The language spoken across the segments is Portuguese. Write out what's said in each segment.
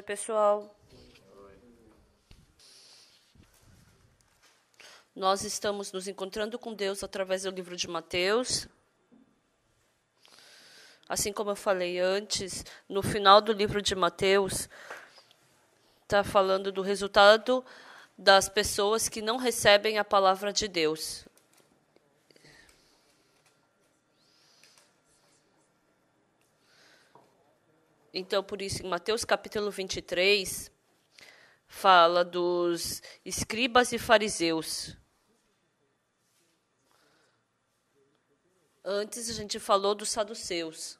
Oi, pessoal. Oi. Nós estamos nos encontrando com Deus através do livro de Mateus. Assim como eu falei antes, no final do livro de Mateus, está falando do resultado das pessoas que não recebem a palavra de Deus. Então, por isso, em Mateus capítulo 23, fala dos escribas e fariseus. Antes a gente falou dos saduceus.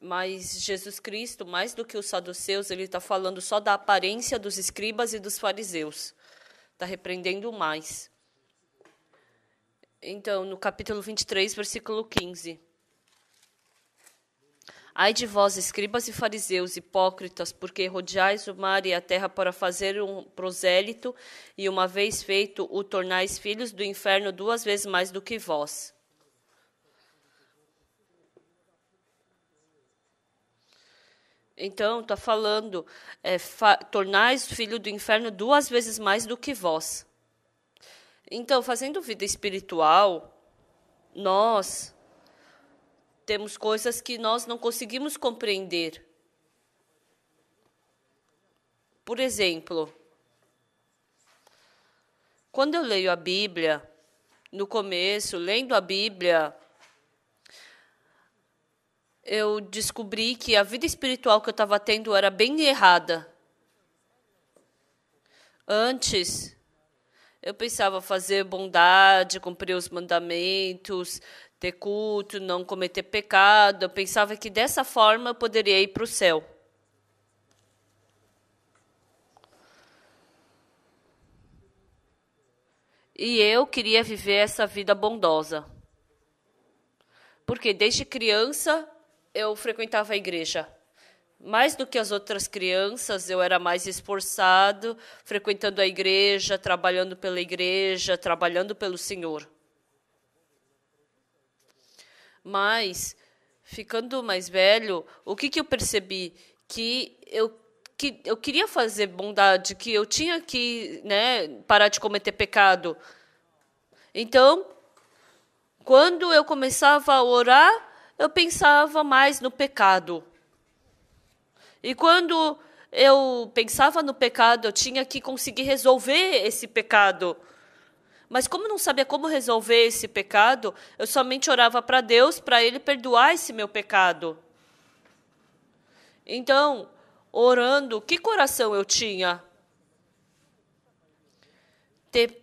Mas Jesus Cristo, mais do que os saduceus, ele está falando só da aparência dos escribas e dos fariseus. Está repreendendo mais. Então, no capítulo 23, versículo 15. Ai de vós, escribas e fariseus, hipócritas, porque rodeais o mar e a terra para fazer um prosélito, e uma vez feito, o tornais filhos do inferno duas vezes mais do que vós. Então, está falando, é, tornais filho do inferno duas vezes mais do que vós. Então, fazendo vida espiritual, nós temos coisas que nós não conseguimos compreender. Por exemplo, quando eu leio a Bíblia, no começo, lendo a Bíblia, eu descobri que a vida espiritual que eu estava tendo era bem errada. Antes, eu pensava fazer bondade, cumprir os mandamentos, ter culto, não cometer pecado. Eu pensava que dessa forma eu poderia ir para o céu. E eu queria viver essa vida bondosa. Porque desde criança eu frequentava a igreja mais do que as outras crianças, eu era mais esforçado, frequentando a igreja, trabalhando pela igreja, trabalhando pelo Senhor. Mas, ficando mais velho, o que, que eu percebi? Que eu, que eu queria fazer bondade, que eu tinha que né, parar de cometer pecado. Então, quando eu começava a orar, eu pensava mais no pecado. E quando eu pensava no pecado, eu tinha que conseguir resolver esse pecado. Mas como não sabia como resolver esse pecado, eu somente orava para Deus para ele perdoar esse meu pecado. Então, orando, que coração eu tinha? Ter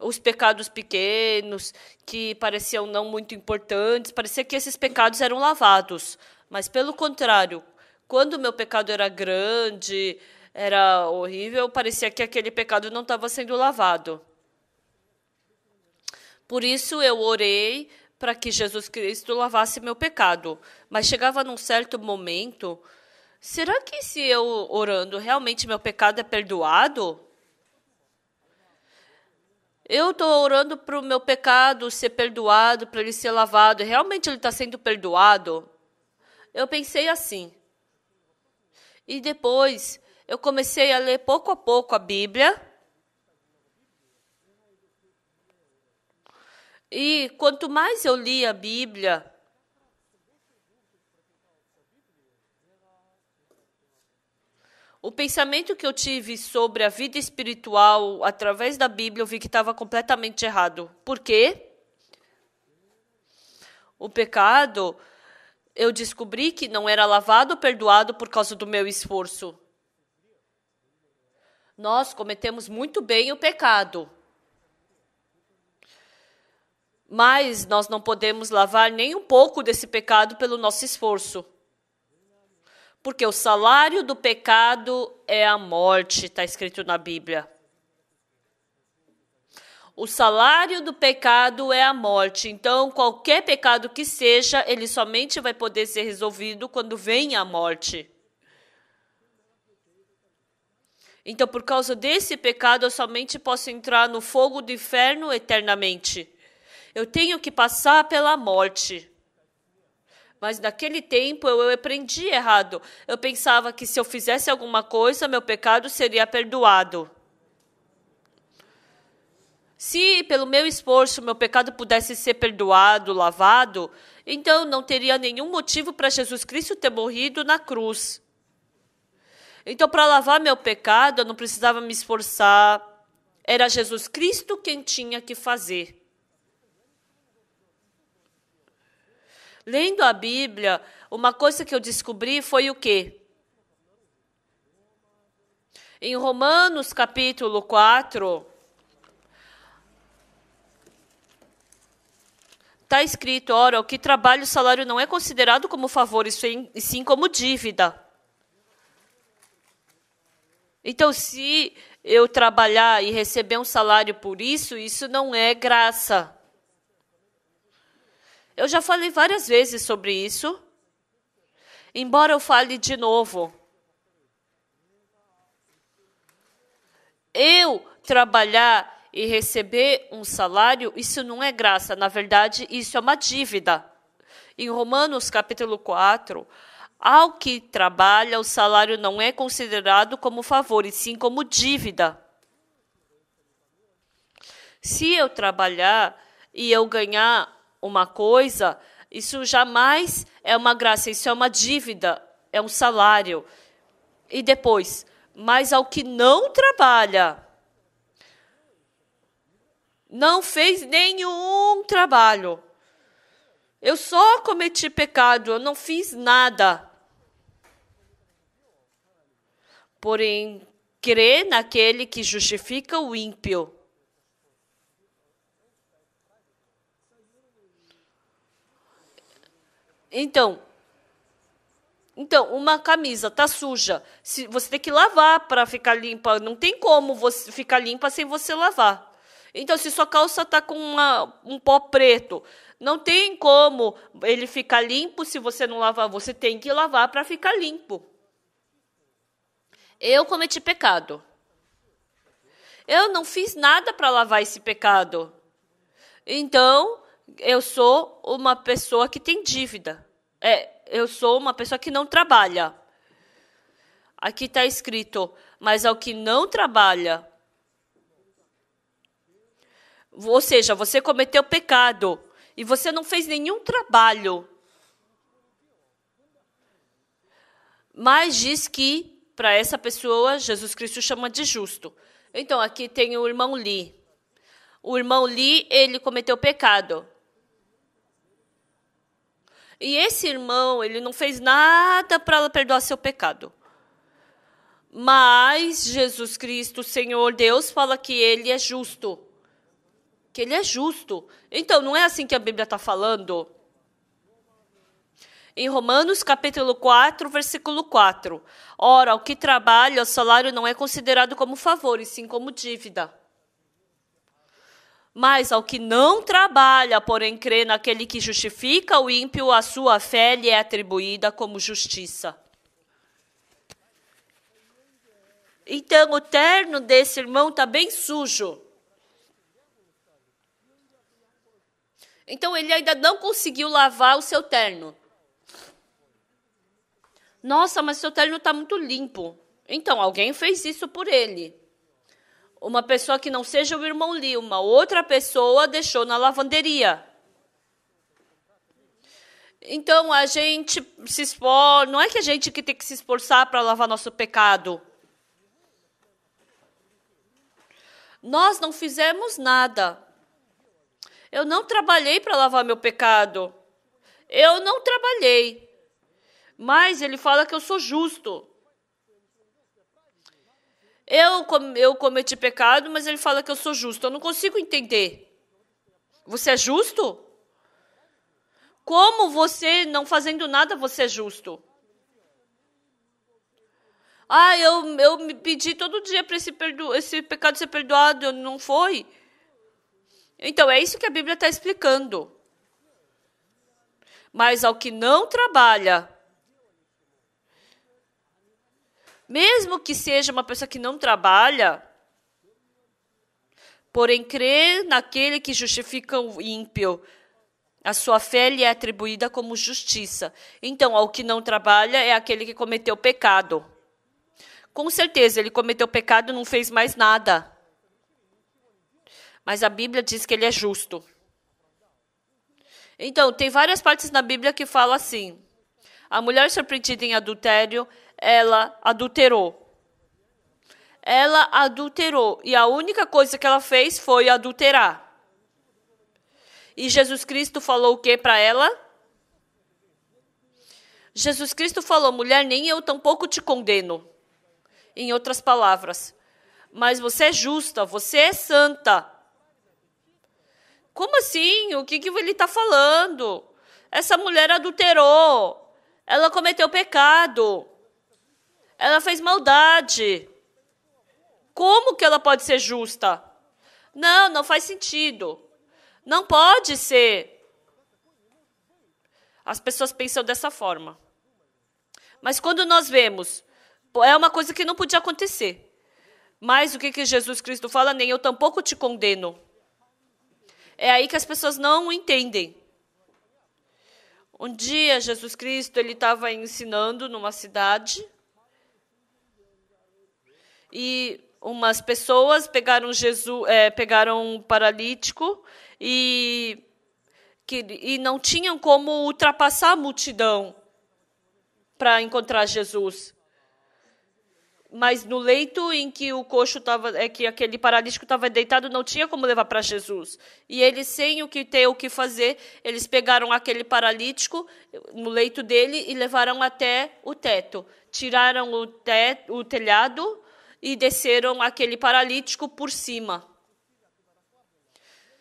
os pecados pequenos, que pareciam não muito importantes, parecia que esses pecados eram lavados. Mas, pelo contrário, quando o meu pecado era grande, era horrível, parecia que aquele pecado não estava sendo lavado. Por isso eu orei para que Jesus Cristo lavasse meu pecado. Mas chegava num certo momento, será que se eu orando realmente meu pecado é perdoado? Eu estou orando para o meu pecado ser perdoado, para ele ser lavado. Realmente ele está sendo perdoado? Eu pensei assim. E depois eu comecei a ler pouco a pouco a Bíblia. E quanto mais eu li a Bíblia, o pensamento que eu tive sobre a vida espiritual através da Bíblia, eu vi que estava completamente errado. Por quê? O pecado eu descobri que não era lavado ou perdoado por causa do meu esforço. Nós cometemos muito bem o pecado. Mas nós não podemos lavar nem um pouco desse pecado pelo nosso esforço. Porque o salário do pecado é a morte, está escrito na Bíblia. O salário do pecado é a morte. Então, qualquer pecado que seja, ele somente vai poder ser resolvido quando vem a morte. Então, por causa desse pecado, eu somente posso entrar no fogo do inferno eternamente. Eu tenho que passar pela morte. Mas naquele tempo eu aprendi errado. Eu pensava que se eu fizesse alguma coisa, meu pecado seria perdoado. Se pelo meu esforço meu pecado pudesse ser perdoado, lavado, então não teria nenhum motivo para Jesus Cristo ter morrido na cruz. Então, para lavar meu pecado, eu não precisava me esforçar. Era Jesus Cristo quem tinha que fazer. Lendo a Bíblia, uma coisa que eu descobri foi o quê? Em Romanos capítulo 4, Está escrito, ora, que trabalho, o salário não é considerado como favor, isso é e sim como dívida. Então, se eu trabalhar e receber um salário por isso, isso não é graça. Eu já falei várias vezes sobre isso, embora eu fale de novo. Eu trabalhar e receber um salário, isso não é graça, na verdade, isso é uma dívida. Em Romanos capítulo 4, ao que trabalha, o salário não é considerado como favor, e sim como dívida. Se eu trabalhar e eu ganhar uma coisa, isso jamais é uma graça, isso é uma dívida, é um salário. E depois, mas ao que não trabalha, não fez nenhum trabalho. Eu só cometi pecado, eu não fiz nada. Porém, crê naquele que justifica o ímpio. Então, então, uma camisa tá suja, se, você tem que lavar para ficar limpa. Não tem como você ficar limpa sem você lavar. Então, se sua calça está com uma, um pó preto, não tem como ele ficar limpo se você não lavar. Você tem que lavar para ficar limpo. Eu cometi pecado. Eu não fiz nada para lavar esse pecado. Então, eu sou uma pessoa que tem dívida. É, eu sou uma pessoa que não trabalha. Aqui está escrito: mas ao que não trabalha, ou seja, você cometeu pecado e você não fez nenhum trabalho. Mas diz que para essa pessoa Jesus Cristo chama de justo. Então aqui tem o irmão Li. O irmão Li, ele cometeu pecado. E esse irmão, ele não fez nada para perdoar seu pecado. Mas Jesus Cristo, Senhor Deus, fala que ele é justo que ele é justo. Então, não é assim que a Bíblia está falando. Em Romanos, capítulo 4, versículo 4. Ora, o que trabalha, o salário não é considerado como favor, e sim como dívida. Mas ao que não trabalha, porém crê naquele que justifica o ímpio, a sua fé lhe é atribuída como justiça. Então, o terno desse irmão está bem sujo. Então ele ainda não conseguiu lavar o seu terno. Nossa, mas seu terno está muito limpo. Então alguém fez isso por ele. Uma pessoa que não seja o irmão Lee, uma outra pessoa deixou na lavanderia. Então a gente se expor, não é que a gente que tem que se esforçar para lavar nosso pecado. Nós não fizemos nada. Eu não trabalhei para lavar meu pecado. Eu não trabalhei. Mas ele fala que eu sou justo. Eu, eu cometi pecado, mas ele fala que eu sou justo. Eu não consigo entender. Você é justo? Como você, não fazendo nada, você é justo? Ah, eu, eu me pedi todo dia para esse, esse pecado ser perdoado, não foi? Então, é isso que a Bíblia está explicando. Mas ao que não trabalha, mesmo que seja uma pessoa que não trabalha, porém crê naquele que justifica o ímpio, a sua fé lhe é atribuída como justiça. Então, ao que não trabalha é aquele que cometeu pecado. Com certeza, ele cometeu pecado, e não fez mais nada mas a Bíblia diz que ele é justo. Então, tem várias partes na Bíblia que fala assim: a mulher surpreendida em adultério, ela adulterou. Ela adulterou e a única coisa que ela fez foi adulterar. E Jesus Cristo falou o que para ela? Jesus Cristo falou: mulher, nem eu tampouco te condeno. Em outras palavras, mas você é justa, você é santa, como assim? O que, que ele está falando? Essa mulher adulterou. Ela cometeu pecado. Ela fez maldade. Como que ela pode ser justa? Não, não faz sentido. Não pode ser. As pessoas pensam dessa forma. Mas quando nós vemos, é uma coisa que não podia acontecer. Mas o que, que Jesus Cristo fala? Nem eu tampouco te condeno. É aí que as pessoas não entendem. Um dia Jesus Cristo ele estava ensinando numa cidade e umas pessoas pegaram Jesus, é, pegaram um paralítico e que e não tinham como ultrapassar a multidão para encontrar Jesus mas no leito em que o coxo estava, é que aquele paralítico estava deitado, não tinha como levar para Jesus. E eles, sem o que ter o que fazer, eles pegaram aquele paralítico no leito dele e levaram até o teto. Tiraram o, te, o telhado e desceram aquele paralítico por cima.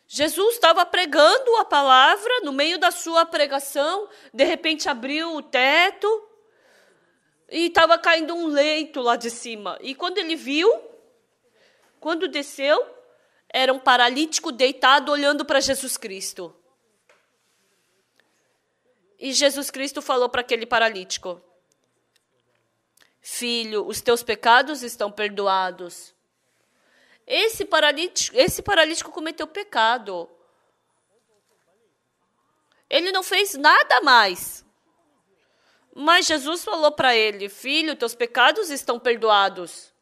Jesus estava pregando a palavra, no meio da sua pregação, de repente abriu o teto e estava caindo um leito lá de cima. E quando ele viu, quando desceu, era um paralítico deitado olhando para Jesus Cristo. E Jesus Cristo falou para aquele paralítico: Filho, os teus pecados estão perdoados. Esse paralítico, esse paralítico cometeu pecado. Ele não fez nada mais. Mas Jesus falou para ele: Filho, teus pecados estão perdoados.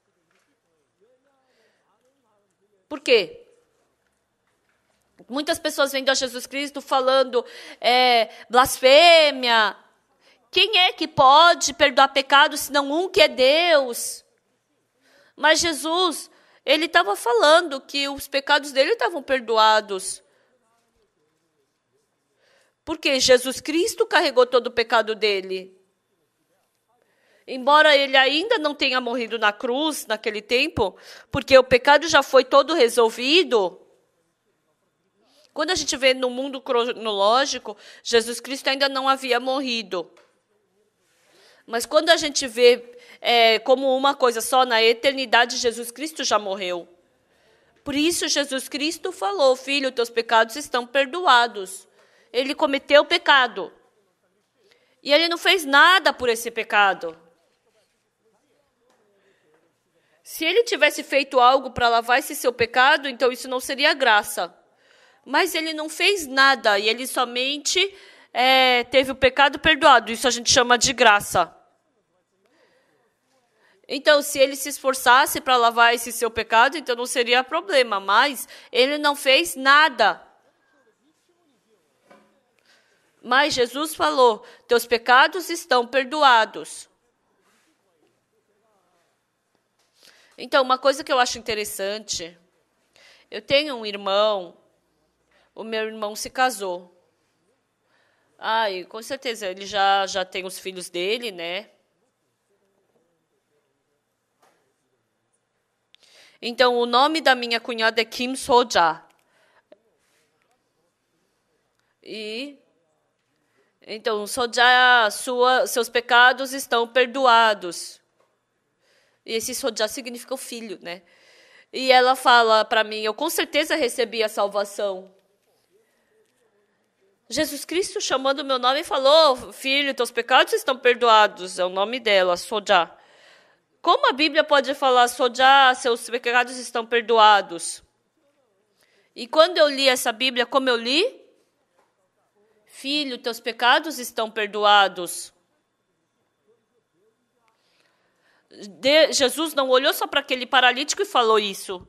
Por quê? Muitas pessoas vêm a Jesus Cristo falando é, blasfêmia. Quem é que pode perdoar pecados não um que é Deus? Mas Jesus, ele estava falando que os pecados dele estavam perdoados. Porque Jesus Cristo carregou todo o pecado dele. Embora ele ainda não tenha morrido na cruz naquele tempo, porque o pecado já foi todo resolvido. Quando a gente vê no mundo cronológico, Jesus Cristo ainda não havia morrido. Mas quando a gente vê é, como uma coisa só na eternidade, Jesus Cristo já morreu. Por isso, Jesus Cristo falou: Filho, teus pecados estão perdoados. Ele cometeu o pecado. E ele não fez nada por esse pecado. Se ele tivesse feito algo para lavar esse seu pecado, então isso não seria graça. Mas ele não fez nada e ele somente é, teve o pecado perdoado. Isso a gente chama de graça. Então, se ele se esforçasse para lavar esse seu pecado, então não seria problema, mas ele não fez nada. Mas Jesus falou: Teus pecados estão perdoados. Então, uma coisa que eu acho interessante, eu tenho um irmão, o meu irmão se casou. Ai, com certeza, ele já, já tem os filhos dele, né? Então, o nome da minha cunhada é Kim Soja. E então, Soja, sua, seus pecados estão perdoados. E esse Sodja significa o filho, né? E ela fala para mim: Eu com certeza recebi a salvação. Jesus Cristo, chamando o meu nome, falou: oh, Filho, teus pecados estão perdoados. É o nome dela, Sodja. Como a Bíblia pode falar Sodja, seus pecados estão perdoados? E quando eu li essa Bíblia, como eu li? Filho, teus pecados estão perdoados. De, Jesus não olhou só para aquele paralítico e falou isso.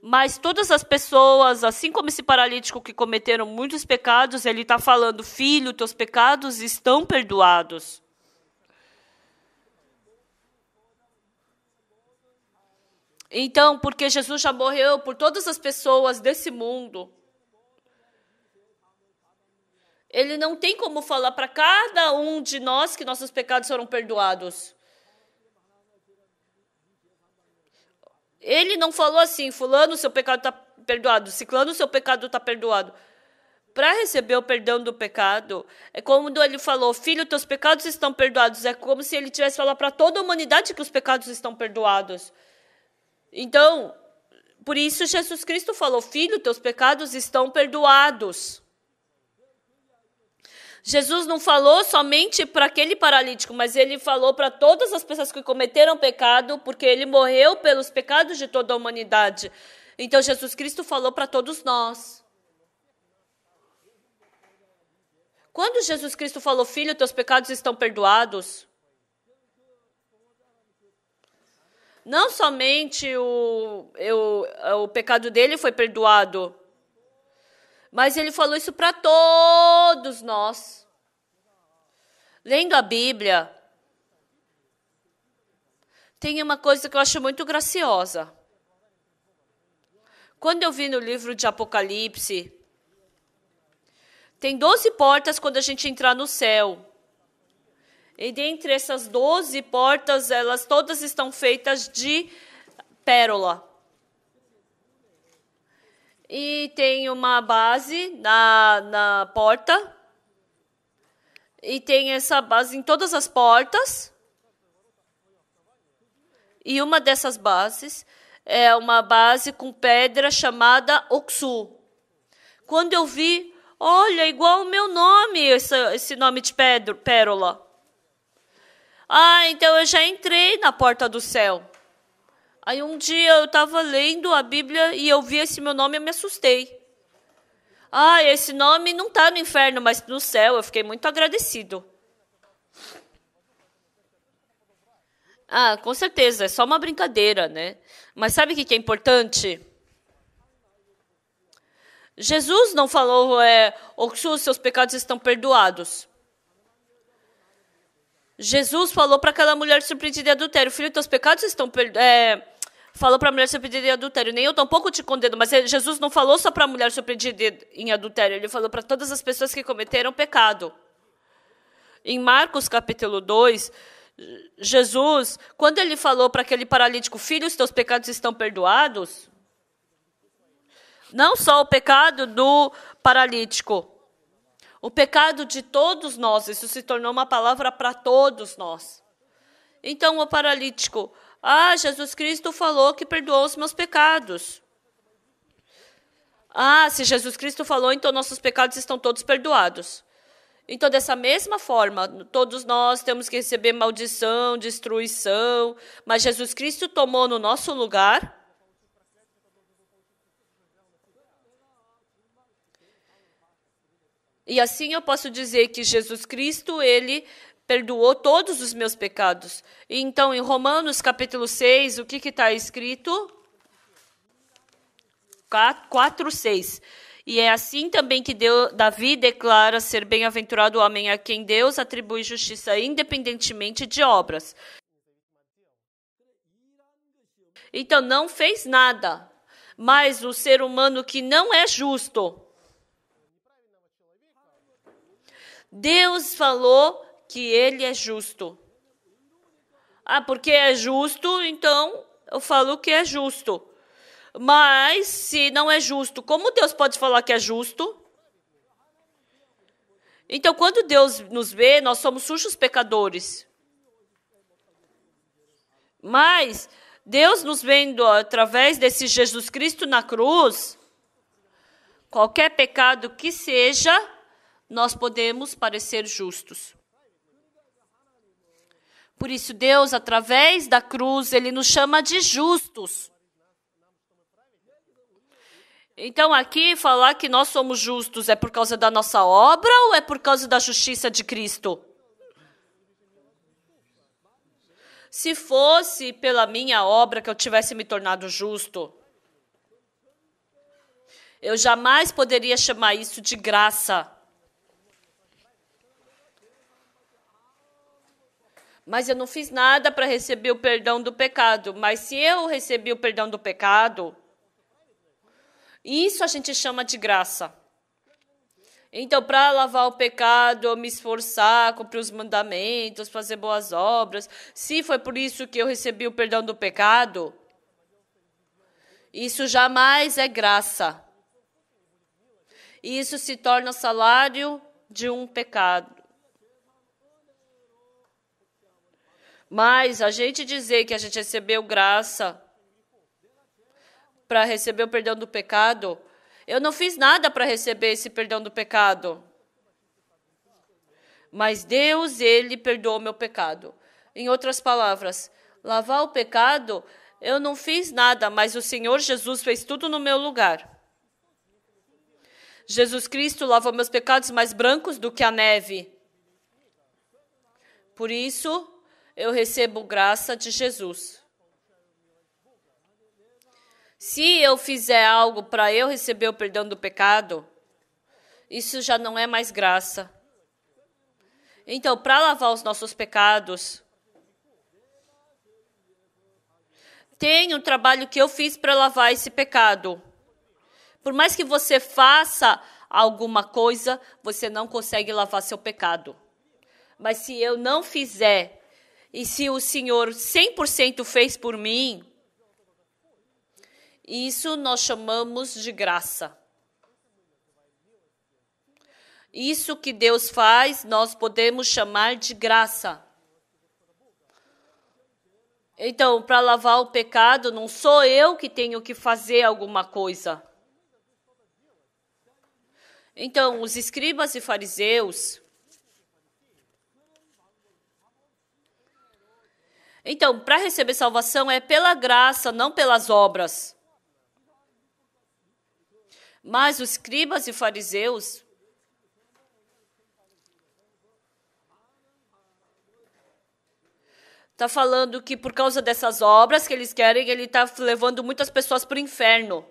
Mas todas as pessoas, assim como esse paralítico que cometeram muitos pecados, ele está falando: Filho, teus pecados estão perdoados. Então, porque Jesus já morreu por todas as pessoas desse mundo, ele não tem como falar para cada um de nós que nossos pecados foram perdoados. Ele não falou assim, fulano, seu pecado está perdoado, ciclano, seu pecado está perdoado. Para receber o perdão do pecado, é como ele falou, filho, teus pecados estão perdoados. É como se ele tivesse falado para toda a humanidade que os pecados estão perdoados. Então, por isso Jesus Cristo falou, filho, teus pecados estão perdoados. Jesus não falou somente para aquele paralítico, mas ele falou para todas as pessoas que cometeram pecado, porque ele morreu pelos pecados de toda a humanidade. Então Jesus Cristo falou para todos nós. Quando Jesus Cristo falou, filho, teus pecados estão perdoados, não somente o, o, o pecado dele foi perdoado, mas ele falou isso para todos nós. Lendo a Bíblia, tem uma coisa que eu acho muito graciosa. Quando eu vi no livro de Apocalipse, tem 12 portas quando a gente entrar no céu. E dentre essas 12 portas, elas todas estão feitas de pérola e tem uma base na, na porta. E tem essa base em todas as portas. E uma dessas bases é uma base com pedra chamada Oxu Quando eu vi, olha, igual o meu nome, esse, esse nome de pedro, pérola. Ah, então eu já entrei na porta do céu. Aí um dia eu estava lendo a Bíblia e eu vi esse meu nome e me assustei. Ah, esse nome não está no inferno, mas no céu. Eu fiquei muito agradecido. Ah, com certeza, é só uma brincadeira, né? Mas sabe o que é importante? Jesus não falou, é, Oxus, seus pecados estão perdoados. Jesus falou para aquela mulher surpreendida de adultério, filho, teus pecados estão, é, falou para a mulher surpreendida em adultério. Nem eu tampouco te condeno, mas Jesus não falou só para a mulher surpreendida em adultério, ele falou para todas as pessoas que cometeram pecado. Em Marcos capítulo 2, Jesus, quando ele falou para aquele paralítico, filho, os teus pecados estão perdoados, não só o pecado do paralítico, o pecado de todos nós, isso se tornou uma palavra para todos nós. Então, o paralítico, ah, Jesus Cristo falou que perdoou os meus pecados. Ah, se Jesus Cristo falou, então nossos pecados estão todos perdoados. Então, dessa mesma forma, todos nós temos que receber maldição, destruição, mas Jesus Cristo tomou no nosso lugar. E assim eu posso dizer que Jesus Cristo, ele perdoou todos os meus pecados. Então, em Romanos capítulo 6, o que está escrito? 4, 6. E é assim também que Deus, Davi declara ser bem-aventurado o homem a quem Deus atribui justiça independentemente de obras. Então, não fez nada. Mas o ser humano que não é justo. Deus falou que ele é justo. Ah, porque é justo, então eu falo que é justo. Mas se não é justo, como Deus pode falar que é justo? Então, quando Deus nos vê, nós somos sujos pecadores. Mas Deus nos vendo através desse Jesus Cristo na cruz, qualquer pecado que seja, nós podemos parecer justos. Por isso, Deus, através da cruz, ele nos chama de justos. Então, aqui falar que nós somos justos é por causa da nossa obra ou é por causa da justiça de Cristo? Se fosse pela minha obra que eu tivesse me tornado justo, eu jamais poderia chamar isso de graça. mas eu não fiz nada para receber o perdão do pecado. Mas se eu recebi o perdão do pecado, isso a gente chama de graça. Então, para lavar o pecado, eu me esforçar, cumprir os mandamentos, fazer boas obras, se foi por isso que eu recebi o perdão do pecado, isso jamais é graça. Isso se torna salário de um pecado, Mas a gente dizer que a gente recebeu graça para receber o perdão do pecado, eu não fiz nada para receber esse perdão do pecado. Mas Deus, ele perdoou meu pecado. Em outras palavras, lavar o pecado, eu não fiz nada, mas o Senhor Jesus fez tudo no meu lugar. Jesus Cristo lavou meus pecados mais brancos do que a neve. Por isso, eu recebo graça de Jesus. Se eu fizer algo para eu receber o perdão do pecado, isso já não é mais graça. Então, para lavar os nossos pecados, tem o um trabalho que eu fiz para lavar esse pecado. Por mais que você faça alguma coisa, você não consegue lavar seu pecado. Mas se eu não fizer e se o Senhor 100% fez por mim, isso nós chamamos de graça. Isso que Deus faz, nós podemos chamar de graça. Então, para lavar o pecado, não sou eu que tenho que fazer alguma coisa. Então, os escribas e fariseus Então, para receber salvação é pela graça, não pelas obras. Mas os escribas e fariseus está falando que por causa dessas obras que eles querem, ele está levando muitas pessoas para o inferno.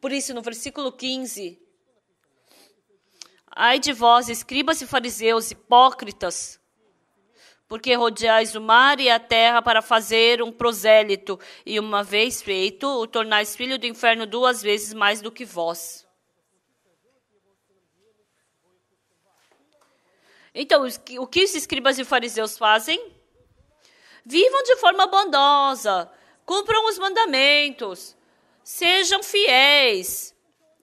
Por isso, no versículo 15, ai de vós, escribas e fariseus, hipócritas, porque rodeais o mar e a terra para fazer um prosélito, e uma vez feito, o tornais filho do inferno duas vezes mais do que vós. Então, o que os escribas e fariseus fazem? Vivam de forma bondosa, cumpram os mandamentos, sejam fiéis,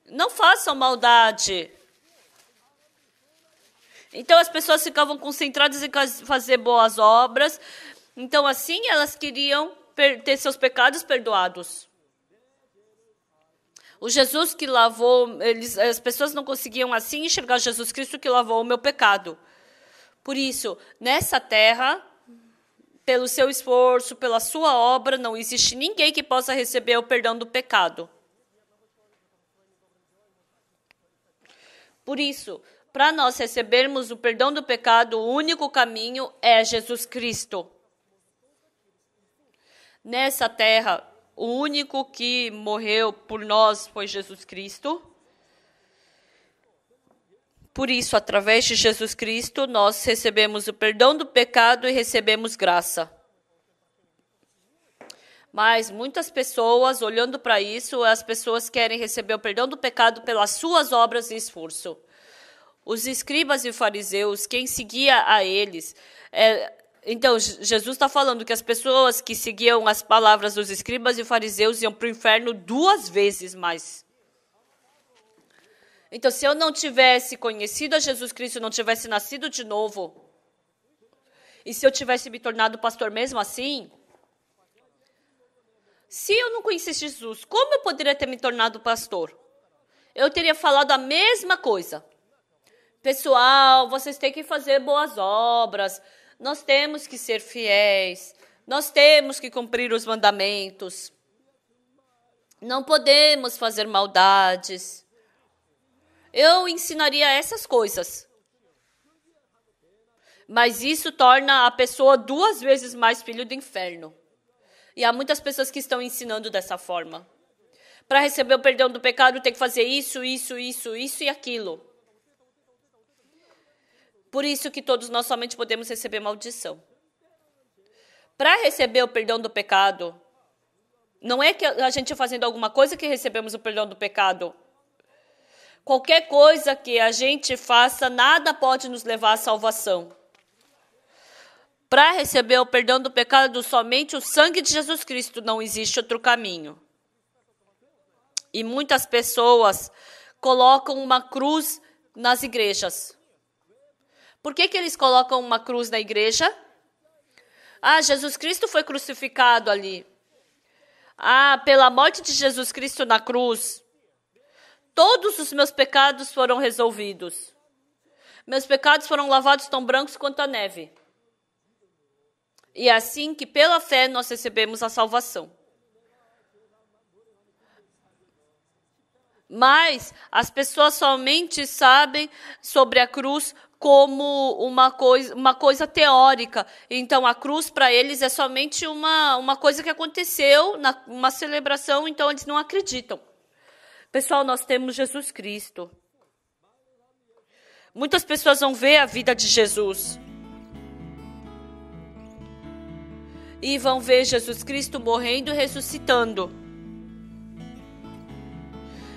não façam maldade. Então as pessoas ficavam concentradas em fazer boas obras. Então assim elas queriam ter seus pecados perdoados. O Jesus que lavou, eles, as pessoas não conseguiam assim enxergar Jesus Cristo que lavou o meu pecado. Por isso, nessa terra, pelo seu esforço, pela sua obra, não existe ninguém que possa receber o perdão do pecado. Por isso, para nós recebermos o perdão do pecado, o único caminho é Jesus Cristo. Nessa terra, o único que morreu por nós foi Jesus Cristo. Por isso, através de Jesus Cristo, nós recebemos o perdão do pecado e recebemos graça. Mas muitas pessoas, olhando para isso, as pessoas querem receber o perdão do pecado pelas suas obras e esforço os escribas e fariseus, quem seguia a eles. É, então, Jesus está falando que as pessoas que seguiam as palavras dos escribas e fariseus iam para o inferno duas vezes mais. Então, se eu não tivesse conhecido a Jesus Cristo, não tivesse nascido de novo, e se eu tivesse me tornado pastor mesmo assim, se eu não conhecesse Jesus, como eu poderia ter me tornado pastor? Eu teria falado a mesma coisa. Pessoal, vocês têm que fazer boas obras. Nós temos que ser fiéis. Nós temos que cumprir os mandamentos. Não podemos fazer maldades. Eu ensinaria essas coisas. Mas isso torna a pessoa duas vezes mais filho do inferno. E há muitas pessoas que estão ensinando dessa forma. Para receber o perdão do pecado, tem que fazer isso, isso, isso, isso e aquilo. Por isso que todos nós somente podemos receber maldição. Para receber o perdão do pecado, não é que a gente fazendo alguma coisa que recebemos o perdão do pecado. Qualquer coisa que a gente faça, nada pode nos levar à salvação. Para receber o perdão do pecado, somente o sangue de Jesus Cristo não existe outro caminho. E muitas pessoas colocam uma cruz nas igrejas. Por que, que eles colocam uma cruz na igreja? Ah, Jesus Cristo foi crucificado ali. Ah, pela morte de Jesus Cristo na cruz, todos os meus pecados foram resolvidos. Meus pecados foram lavados tão brancos quanto a neve. E é assim que pela fé nós recebemos a salvação. Mas as pessoas somente sabem sobre a cruz como uma coisa, uma coisa teórica. Então, a cruz para eles é somente uma, uma coisa que aconteceu, na, uma celebração, então eles não acreditam. Pessoal, nós temos Jesus Cristo. Muitas pessoas vão ver a vida de Jesus. E vão ver Jesus Cristo morrendo e ressuscitando.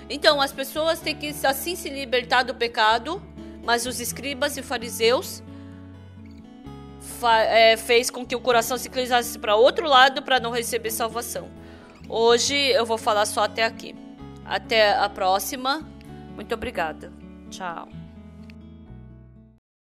Então, as pessoas têm que assim se libertar do pecado mas os escribas e fariseus fa é, fez com que o coração se inclinasse para outro lado para não receber salvação. Hoje eu vou falar só até aqui. Até a próxima. Muito obrigada. Tchau.